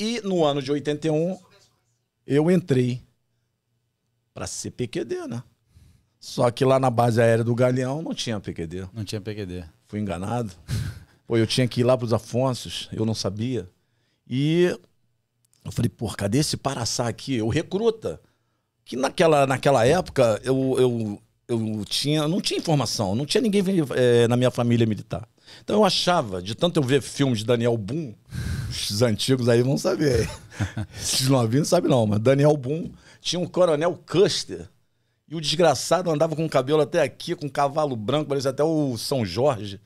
E no ano de 81, eu entrei para CPQD, né? Só que lá na base aérea do Galeão não tinha PQD. Não tinha PQD. Fui enganado. Pô, eu tinha que ir lá para os Afonsos, eu não sabia. E eu falei, pô, cadê esse Paraçá aqui? O recruta. Que naquela, naquela época eu, eu, eu tinha, não tinha informação, não tinha ninguém é, na minha família militar. Então eu achava, de tanto eu ver filmes de Daniel Boom, os antigos aí vão saber. Esses novinhos não sabem não, mas Daniel Boom tinha um coronel Custer. E o desgraçado andava com o cabelo até aqui, com um cavalo branco, parece até o São Jorge.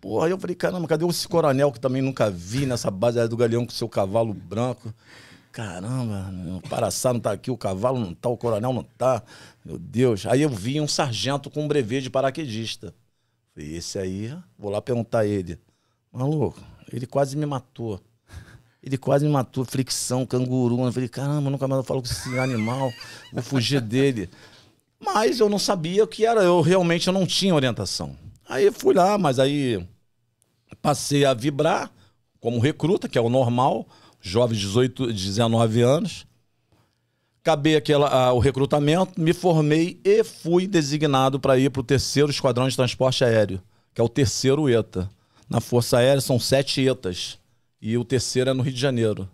Porra, eu falei, caramba, cadê esse coronel que também nunca vi nessa base do Galeão com seu cavalo branco? Caramba, o Paraçá não tá aqui, o cavalo não tá, o coronel não tá. Meu Deus. Aí eu vi um sargento com um brevet de paraquedista. Falei, esse aí, vou lá perguntar a ele. Maluco, ele quase me matou. Ele quase me matou, fricção, canguru. Eu falei, caramba, nunca mais eu falo com esse animal, vou fugir dele. Mas eu não sabia o que era, eu realmente eu não tinha orientação. Aí fui lá, mas aí passei a vibrar como recruta, que é o normal, jovem de 18, 19 anos. Acabei aquela, a, o recrutamento, me formei e fui designado para ir para o terceiro Esquadrão de Transporte Aéreo, que é o terceiro ETA. Na Força Aérea são sete ETAs e o terceiro é no Rio de Janeiro.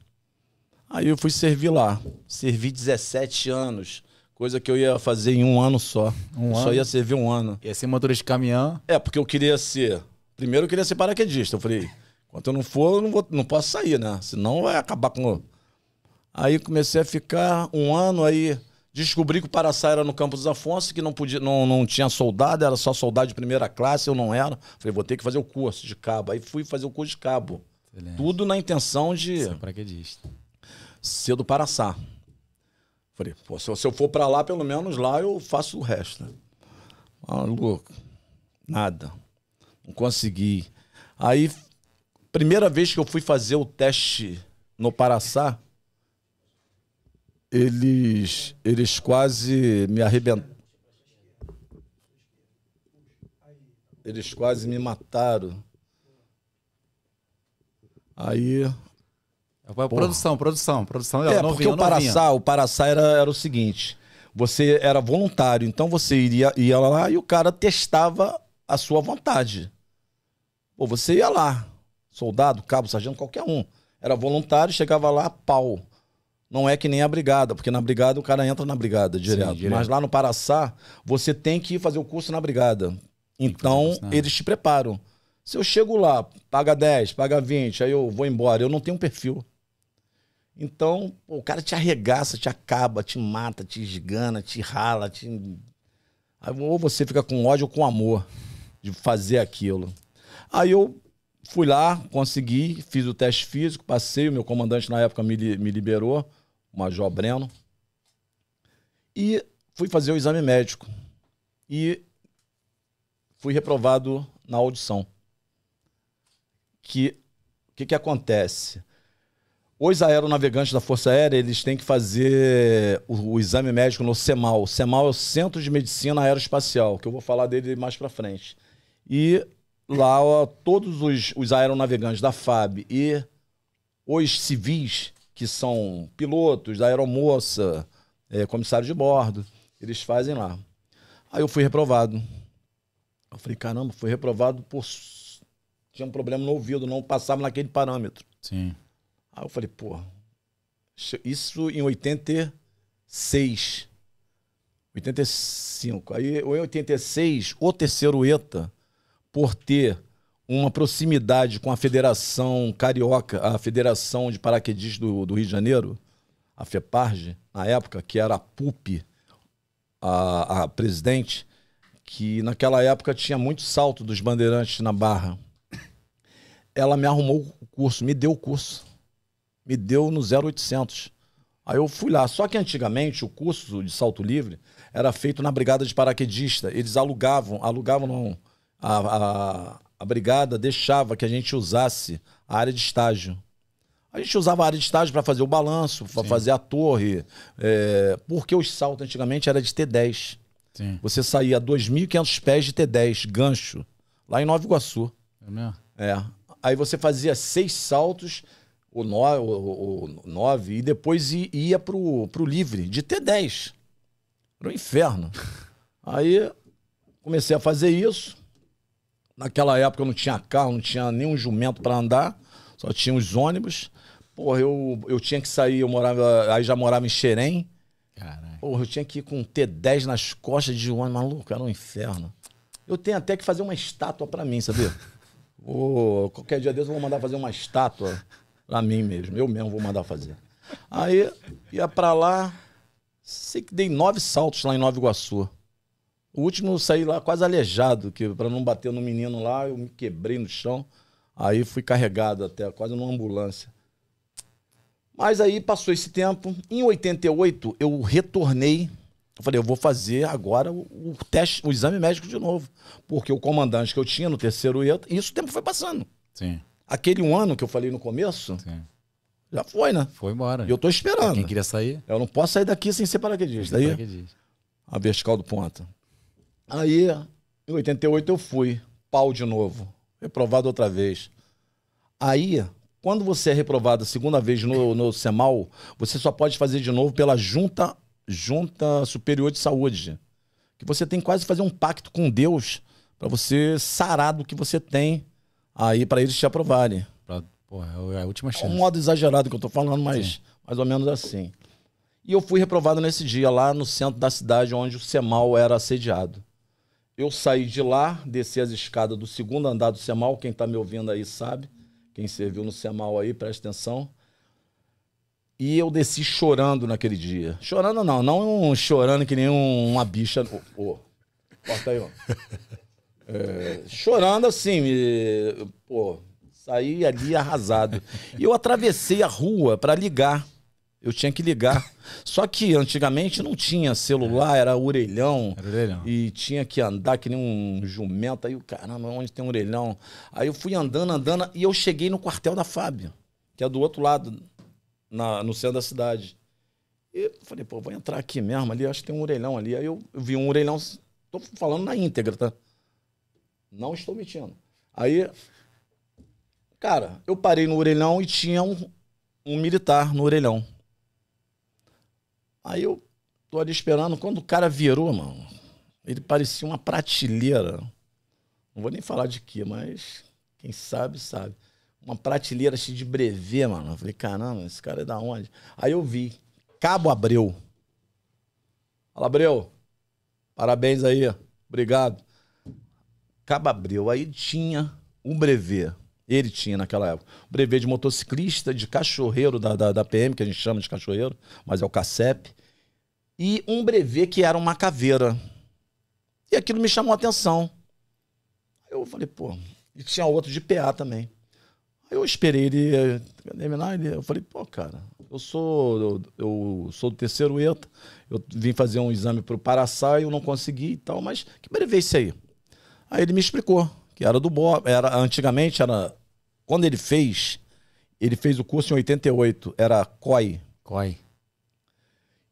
Aí eu fui servir lá. Servi 17 anos. Coisa que eu ia fazer em um ano só. Um eu ano? Só ia servir um ano. Ia ser motorista de caminhão? É, porque eu queria ser. Primeiro eu queria ser paraquedista. Eu falei, enquanto eu não for, eu não, vou, não posso sair, né? Senão vai acabar com. Aí comecei a ficar um ano aí. Descobri que o Paraçá era no Campos Afonso, que não podia, não, não tinha soldado, era só soldado de primeira classe, eu não era. Falei, vou ter que fazer o curso de cabo. Aí fui fazer o curso de cabo. Excelente. Tudo na intenção de. Ser paraquedista. Cedo para assar. Falei, pô, se eu for para lá, pelo menos lá eu faço o resto. Maluco. Nada. Não consegui. Aí, primeira vez que eu fui fazer o teste no Paraçá, eles, eles quase me arrebentaram. Eles quase me mataram. Aí. É, porra. Produção, produção, produção. É, novinha, porque o Paraçá, o Paraçá era, era o seguinte: você era voluntário, então você iria, ia lá e o cara testava a sua vontade. Pô, você ia lá, soldado, cabo, sargento, qualquer um. Era voluntário, chegava lá, pau. Não é que nem a brigada, porque na brigada o cara entra na brigada direto. Sim, direto. Mas lá no Paraçá, você tem que fazer o curso na brigada. Então, eles te preparam. Se eu chego lá, paga 10, paga 20, aí eu vou embora, eu não tenho um perfil. Então, pô, o cara te arregaça, te acaba, te mata, te esgana, te rala, te... ou você fica com ódio ou com amor de fazer aquilo. Aí eu fui lá, consegui, fiz o teste físico, passei, o meu comandante na época me, me liberou, o Major Breno, e fui fazer o exame médico. E fui reprovado na audição que o que, que acontece? Os aeronavegantes da Força Aérea, eles têm que fazer o, o, exame médico no CEMAL. O CEMAL é o Centro de Medicina Aeroespacial, que eu vou falar dele mais para frente. E lá, ó, todos os, os aeronavegantes da FAB e os civis, que são pilotos da aeromoça, é, comissário de bordo, eles fazem lá. Aí eu fui reprovado. Eu falei, caramba, fui reprovado por tinha um problema no ouvido, não passava naquele parâmetro. Sim. Aí eu falei, pô isso em 86. 85. Aí em 86, o terceiro ETA, por ter uma proximidade com a Federação Carioca, a Federação de Paraquedistas do, do, Rio de Janeiro, a FEPARG, na época, que era a PUP, a, a presidente, que naquela época tinha muito salto dos bandeirantes na barra ela me arrumou o curso, me deu o curso. Me deu no 0800. Aí eu fui lá. Só que antigamente o curso de salto livre era feito na brigada de paraquedista. Eles alugavam, alugavam não, a, a, a brigada deixava que a gente usasse a área de estágio. A gente usava a área de estágio para fazer o balanço, para fazer a torre, é, porque os saltos antigamente era de T10. Sim. Você saía 2.500 pés de T10, gancho, lá em Nova Iguaçu. É mesmo? É. Aí você fazia seis saltos, o, no, o, o nove, e depois ia pro, pro livre, de T10. Era um inferno. Aí comecei a fazer isso. Naquela época eu não tinha carro, não tinha nenhum jumento para andar, só tinha os ônibus. Porra, eu, eu tinha que sair, eu morava, aí já morava em Xerém. Caralho. Porra, eu tinha que ir com um T10 nas costas de ônibus, maluco, era um inferno. Eu tenho até que fazer uma estátua para mim, sabia? qualquer dia Deus eu vou mandar fazer uma estátua pra mim mesmo. Eu mesmo vou mandar fazer. Aí ia pra lá, sei que dei nove saltos lá em Nova Iguaçu. O último eu saí lá quase aleijado, que para não bater no menino lá, eu me quebrei no chão. Aí fui carregado até, quase numa ambulância. Mas aí passou esse tempo. Em 88, eu retornei eu falei, eu vou fazer agora o, teste, o exame médico de novo. Porque o comandante que eu tinha no terceiro e isso o tempo foi passando. Sim. Aquele um ano que eu falei no começo, Sim. já foi, né? Foi embora. E eu tô esperando. quem queria sair? Eu não posso sair daqui sem ser paraquedista. Daí, paraquedista. a vertical do ponta. Aí, em 88 eu fui, pau de novo. Reprovado outra vez. Aí, quando você é reprovado a segunda vez no, no CEMAL, você só pode fazer de novo pela junta Junta Superior de Saúde, que você tem quase fazer um pacto com Deus para você sarar do que você tem aí para eles te aprovarem. Pra, porra, é, é a última chance. É um modo exagerado que eu tô falando, mas Sim. mais ou menos assim. E eu fui reprovado nesse dia lá no centro da cidade onde o Semal era assediado. Eu saí de lá, desci as escadas do segundo andar do Semal, quem está me ouvindo aí sabe, quem serviu no Semal aí, presta atenção. E eu desci chorando naquele dia. Chorando não, não chorando que nem uma bicha. Ô, oh, oh. aí, ó. É, chorando assim, e, pô, saí ali arrasado. E eu atravessei a rua para ligar. Eu tinha que ligar. Só que antigamente não tinha celular, era orelhão. Era orelhão. E tinha que andar que nem um jumento. Aí o caramba, onde tem um orelhão? Aí eu fui andando, andando, e eu cheguei no quartel da Fábio, que é do outro lado na, no centro da cidade. E falei, pô, vou entrar aqui mesmo ali, acho que tem um orelhão ali. Aí eu vi um orelhão, tô falando na íntegra, tá? Não estou mentindo. Aí, cara, eu parei no orelhão e tinha um, um militar no orelhão. Aí eu tô ali esperando, quando o cara virou, mano, ele parecia uma prateleira. Não vou nem falar de que, mas quem sabe, sabe uma prateleira cheia de brevê, mano. Eu falei, caramba, esse cara é da onde? Aí eu vi, Cabo Abreu. Fala, Abreu. Parabéns aí, obrigado. Cabo Abreu, aí tinha um brevê. Ele tinha naquela época. Um brevê de motociclista, de cachorreiro da, da, da PM, que a gente chama de cachorreiro, mas é o CACEP. E um brevê que era uma caveira. E aquilo me chamou a atenção. Eu falei, pô. E tinha outro de PA também. Eu esperei ele eh, terminar, eu falei, pô, cara, eu sou, eu, eu sou do terceiro ETA, eu vim fazer um exame para o Paraçá e eu não consegui e tal, mas que brevência é aí? Aí ele me explicou que era do BOP, era, antigamente era, quando ele fez, ele fez o curso em 88, era COI. COI.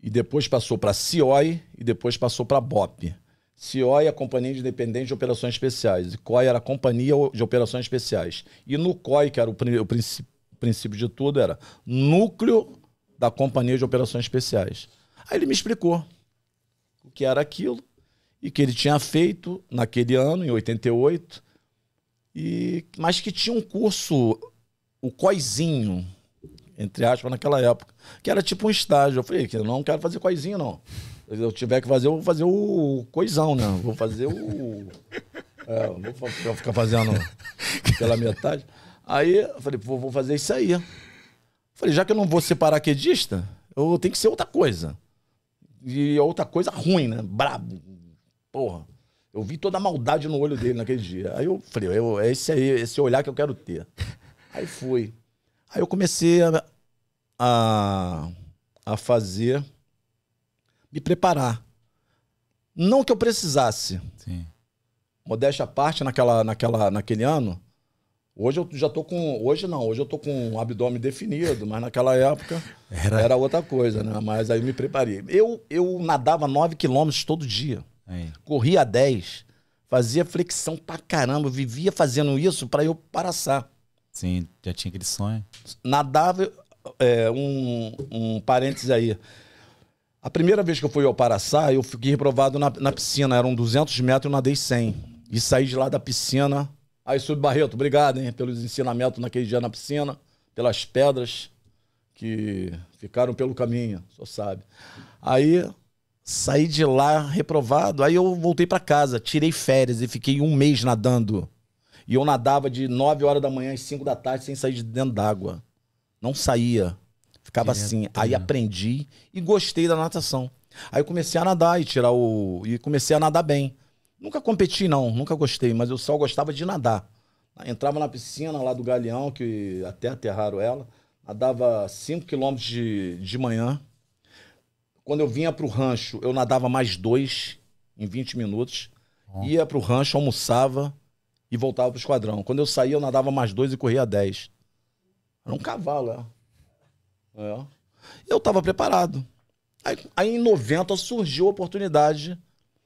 E depois passou para CIOI e depois passou para BOP. Coi é a Companhia Independente de Operações Especiais. E COI era a Companhia de Operações Especiais. E no COI, que era o, o princípio, princípio de tudo, era núcleo da Companhia de Operações Especiais. Aí ele me explicou o que era aquilo e que ele tinha feito naquele ano, em 88, e, mas que tinha um curso, o Coizinho entre aspas, naquela época, que era tipo um estágio. Eu falei, que não quero fazer Coizinho não. Se eu tiver que fazer, eu vou fazer o coisão, né? Vou fazer o. É, não vou ficar fazendo pela metade. Aí eu falei, Pô, vou fazer isso aí. falei, já que eu não vou ser paraquedista, eu tenho que ser outra coisa. E é outra coisa ruim, né? Brabo. Porra. Eu vi toda a maldade no olho dele naquele dia. Aí eu falei, eu, é esse aí, esse olhar que eu quero ter. Aí fui. Aí eu comecei a, a, a fazer me preparar. Não que eu precisasse. Sim. Modéstia à parte, naquela, naquela, naquele ano, Hoje eu já tô com. Hoje não, hoje eu tô com um abdômen definido, mas naquela época era, era outra coisa, né? Mas aí eu me preparei. Eu, eu nadava 9 quilômetros todo dia. Aí. Corria 10, fazia flexão pra caramba, vivia fazendo isso para eu paraçar. Sim, já tinha aquele sonho. Nadava. É, um, um parênteses aí. A primeira vez que eu fui ao Paraçá, eu fiquei reprovado na, na piscina. Eram 200 metros, eu nadei 100. E saí de lá da piscina. Aí subi Barreto, obrigado, hein, pelos ensinamentos naquele dia na piscina, pelas pedras que ficaram pelo caminho, só sabe. Aí saí de lá reprovado. Aí eu voltei para casa, tirei férias e fiquei um mês nadando. E eu nadava de 9 horas da manhã às 5 da tarde sem sair de dentro d'água. Não saía. Ficava Direto, assim. Aí aprendi e gostei da natação. Aí comecei a nadar e tirar o. E comecei a nadar bem. Nunca competi, não, nunca gostei, mas eu só gostava de nadar. Entrava na piscina lá do Galeão, que até aterraram ela, nadava 5 quilômetros de, de manhã. Quando eu vinha pro rancho, eu nadava mais dois em 20 minutos. Bom. Ia pro rancho, almoçava e voltava pro esquadrão. Quando eu saía, eu nadava mais dois e corria 10. Era um cavalo, é. É. Eu estava preparado. Aí, aí, em 90 surgiu a oportunidade,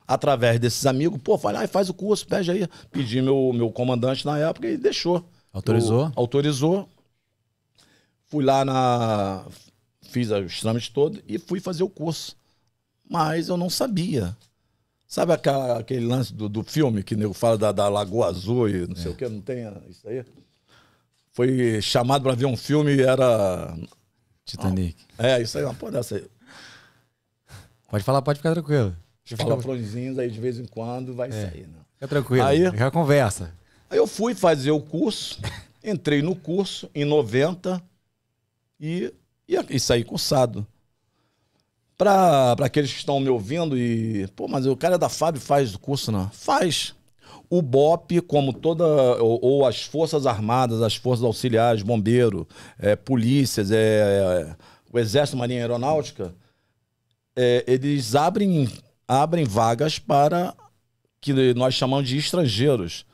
através desses amigos, pô, falei, ah, faz o curso, pede aí. Pedi meu, meu comandante na época e deixou. Autorizou? Eu, autorizou. Fui lá na. Fiz os trâmites todos e fui fazer o curso. Mas eu não sabia. Sabe aquela, aquele lance do, do filme que nego fala da, da Lagoa Azul e não é. sei o que, não tem isso aí? Foi chamado para ver um filme e era Titanic. Ah, é, isso aí é uma porra dessa aí. Pode falar, pode ficar tranquilo. Deixa Fala florzinhos, aí de vez em quando vai é. sair. Né? Fica tranquilo, aí, já conversa. Aí eu fui fazer o curso, entrei no curso em 90 e, e, e saí cursado. Para aqueles que estão me ouvindo e... Pô, mas o cara da Fábio faz o curso, não? Faz. O BOP, como toda, ou, ou as Forças Armadas, as Forças Auxiliares, Bombeiro, é, polícias, é, o Exército, Marinha Aeronáutica, é, eles abrem, abrem vagas para que nós chamamos de estrangeiros.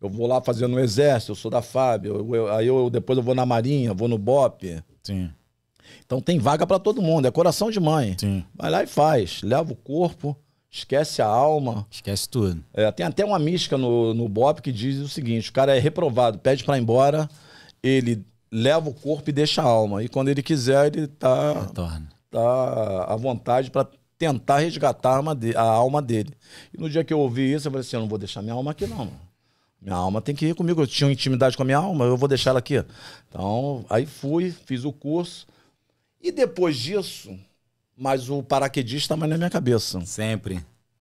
Eu vou lá fazendo um exército, eu sou da FAB, eu, eu, aí eu, depois eu vou na Marinha, vou no BOP. Sim. Então tem vaga para todo mundo, é coração de mãe. Sim. Vai lá e faz, leva o corpo esquece a alma. Esquece tudo. É, tem até uma mística no, no BOP que diz o seguinte: o cara é reprovado, pede para ir embora, ele leva o corpo e deixa a alma. E quando ele quiser, ele tá, Retorna. tá à vontade para tentar resgatar a alma, de, a alma dele. E no dia que eu ouvi isso, eu falei assim: eu não vou deixar minha alma aqui, não. Mano. Minha alma tem que ir comigo. Eu tinha uma intimidade com a minha alma, eu vou deixar ela aqui. Então, aí fui, fiz o curso. E depois disso, mas o paraquedista está mais na minha cabeça. Sempre.